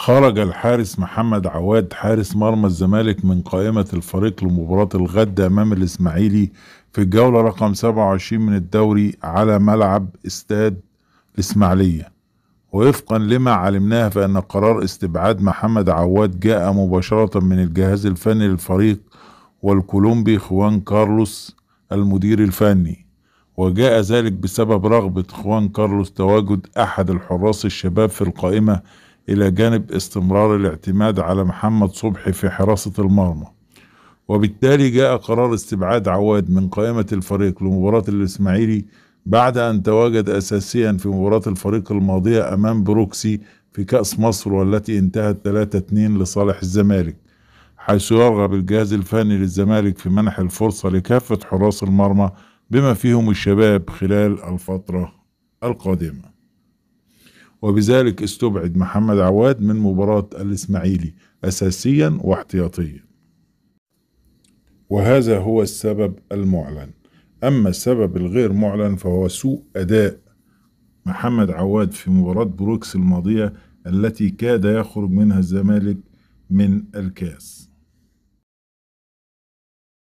خرج الحارس محمد عواد حارس مرمى الزمالك من قائمة الفريق لمباراة الغد أمام الإسماعيلي في الجولة رقم 27 من الدوري على ملعب استاد الإسماعيلية ووفقا لما علمناه فأن قرار استبعاد محمد عواد جاء مباشرة من الجهاز الفني للفريق والكولومبي خوان كارلوس المدير الفني وجاء ذلك بسبب رغبة خوان كارلوس تواجد أحد الحراس الشباب في القائمة إلى جانب استمرار الاعتماد على محمد صبحي في حراسة المرمى وبالتالي جاء قرار استبعاد عواد من قائمة الفريق لمباراة الإسماعيلي بعد أن تواجد أساسيا في مباراة الفريق الماضية أمام بروكسي في كأس مصر والتي انتهت 3-2 لصالح الزمالك حيث يرغب الجهاز الفني للزمالك في منح الفرصة لكافة حراس المرمى بما فيهم الشباب خلال الفترة القادمة وبذلك استبعد محمد عواد من مباراة الإسماعيلي أساسيا واحتياطيا وهذا هو السبب المعلن أما السبب الغير معلن فهو سوء أداء محمد عواد في مباراة بروكس الماضية التي كاد يخرج منها الزمالك من الكاس